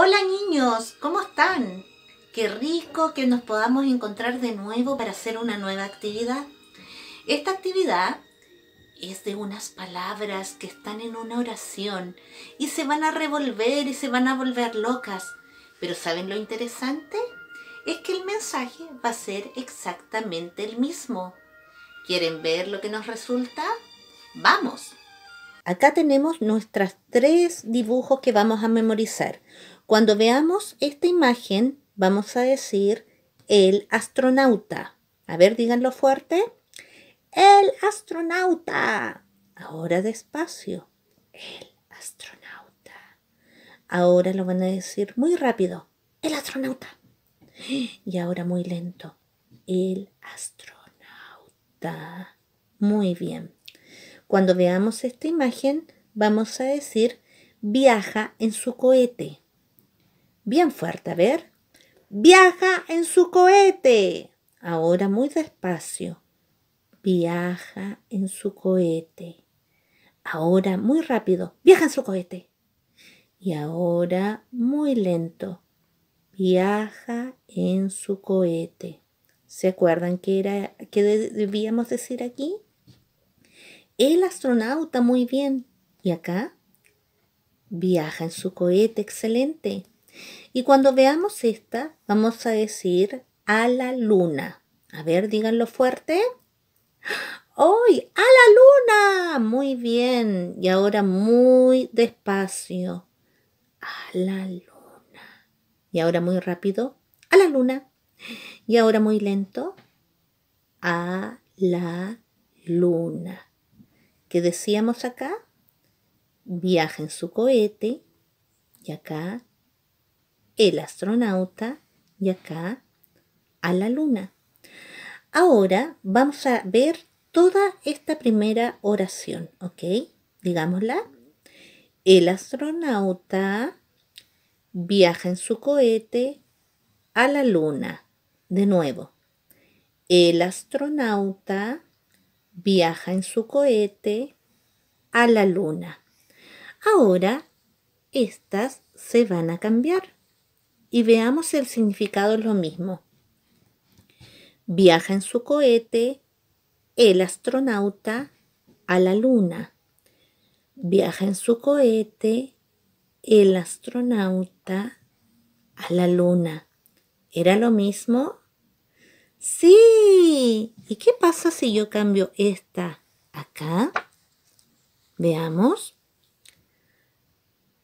Hola niños, ¿cómo están? Qué rico que nos podamos encontrar de nuevo para hacer una nueva actividad. Esta actividad es de unas palabras que están en una oración y se van a revolver y se van a volver locas. Pero ¿saben lo interesante? Es que el mensaje va a ser exactamente el mismo. ¿Quieren ver lo que nos resulta? ¡Vamos! Acá tenemos nuestros tres dibujos que vamos a memorizar. Cuando veamos esta imagen, vamos a decir el astronauta. A ver, díganlo fuerte. El astronauta. Ahora despacio. El astronauta. Ahora lo van a decir muy rápido. El astronauta. Y ahora muy lento. El astronauta. Muy bien. Cuando veamos esta imagen, vamos a decir viaja en su cohete. Bien fuerte, a ver. Viaja en su cohete. Ahora muy despacio. Viaja en su cohete. Ahora muy rápido. Viaja en su cohete. Y ahora muy lento. Viaja en su cohete. ¿Se acuerdan qué era ¿Qué debíamos decir aquí? el astronauta muy bien. Y acá viaja en su cohete, excelente. Y cuando veamos esta, vamos a decir a la luna. A ver, díganlo fuerte. ¡Hoy! ¡A la luna! Muy bien. Y ahora muy despacio. A la luna. Y ahora muy rápido. A la luna. Y ahora muy lento. A la luna que decíamos acá, viaja en su cohete, y acá el astronauta, y acá a la luna. Ahora vamos a ver toda esta primera oración, ¿ok? Digámosla. El astronauta viaja en su cohete a la luna. De nuevo. El astronauta viaja en su cohete a la luna. Ahora, estas se van a cambiar y veamos el significado lo mismo. Viaja en su cohete el astronauta a la luna. Viaja en su cohete el astronauta a la luna. Era lo mismo Sí. ¿Y qué pasa si yo cambio esta acá? Veamos.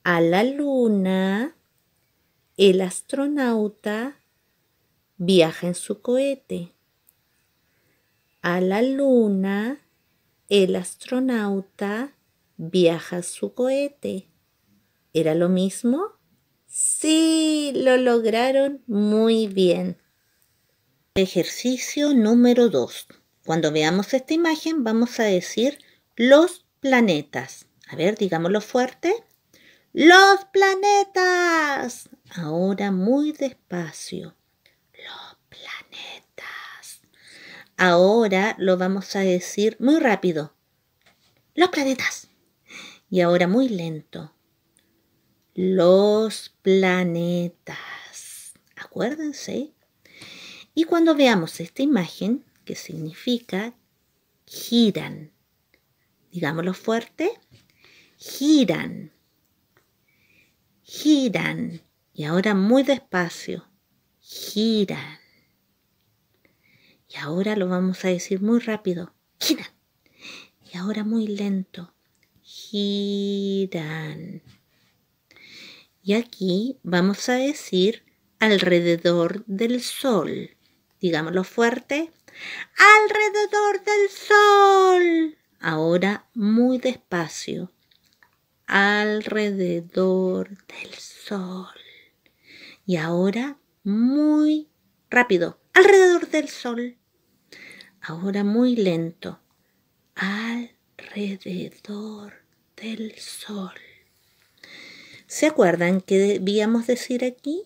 A la luna, el astronauta viaja en su cohete. A la luna, el astronauta viaja su cohete. ¿Era lo mismo? Sí, lo lograron muy bien. Ejercicio número 2. Cuando veamos esta imagen vamos a decir los planetas. A ver, digámoslo fuerte. Los planetas. Ahora muy despacio. Los planetas. Ahora lo vamos a decir muy rápido. Los planetas. Y ahora muy lento. Los planetas. Acuérdense, y cuando veamos esta imagen, que significa giran, digámoslo fuerte, giran, giran. Y ahora muy despacio, giran. Y ahora lo vamos a decir muy rápido, giran. Y ahora muy lento, giran. Y aquí vamos a decir alrededor del sol digámoslo fuerte, alrededor del sol. Ahora muy despacio, alrededor del sol. Y ahora muy rápido, alrededor del sol. Ahora muy lento, alrededor del sol. ¿Se acuerdan qué debíamos decir aquí?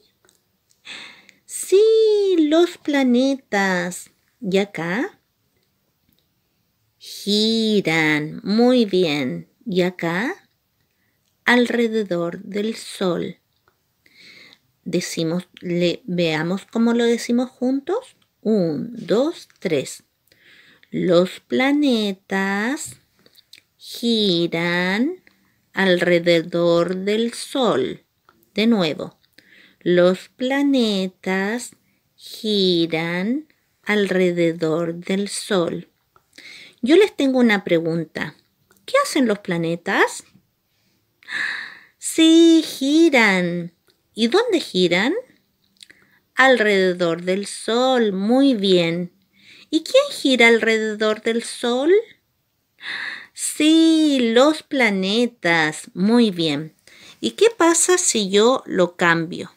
Sí, los planetas. ¿Y acá? Giran. Muy bien. ¿Y acá? Alrededor del Sol. Decimos, le, veamos cómo lo decimos juntos. Un, dos, tres. Los planetas giran alrededor del Sol. De nuevo los planetas giran alrededor del Sol. Yo les tengo una pregunta. ¿Qué hacen los planetas? Sí, giran. ¿Y dónde giran? Alrededor del Sol. Muy bien. ¿Y quién gira alrededor del Sol? Sí, los planetas. Muy bien. ¿Y qué pasa si yo lo cambio?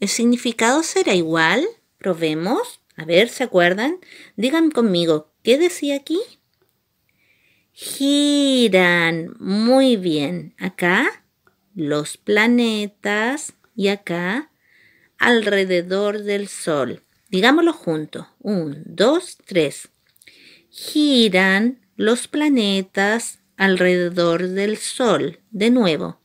¿El significado será igual? Probemos. A ver, ¿se acuerdan? Digan conmigo, ¿qué decía aquí? Giran. Muy bien. Acá los planetas y acá alrededor del Sol. Digámoslo juntos. Un, dos, tres. Giran los planetas alrededor del Sol. De nuevo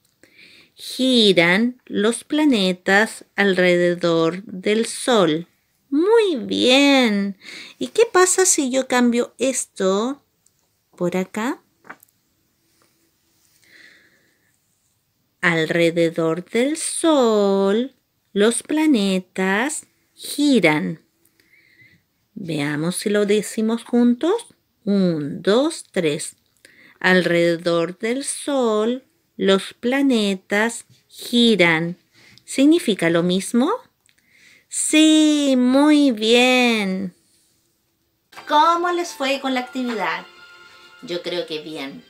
giran los planetas alrededor del Sol. Muy bien. ¿Y qué pasa si yo cambio esto por acá? Alrededor del Sol, los planetas giran. Veamos si lo decimos juntos. Un, dos, tres. Alrededor del Sol, los planetas giran. ¿Significa lo mismo? Sí, muy bien. ¿Cómo les fue con la actividad? Yo creo que bien.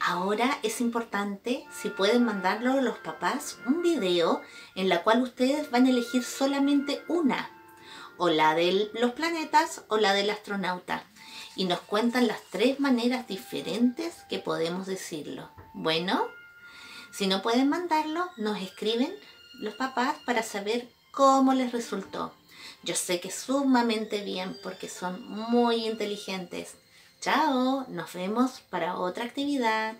Ahora es importante si pueden mandarlo los papás un video en la cual ustedes van a elegir solamente una, o la de los planetas o la del astronauta, y nos cuentan las tres maneras diferentes que podemos decirlo. Bueno, si no pueden mandarlo, nos escriben los papás para saber cómo les resultó. Yo sé que sumamente bien porque son muy inteligentes. Chao, nos vemos para otra actividad.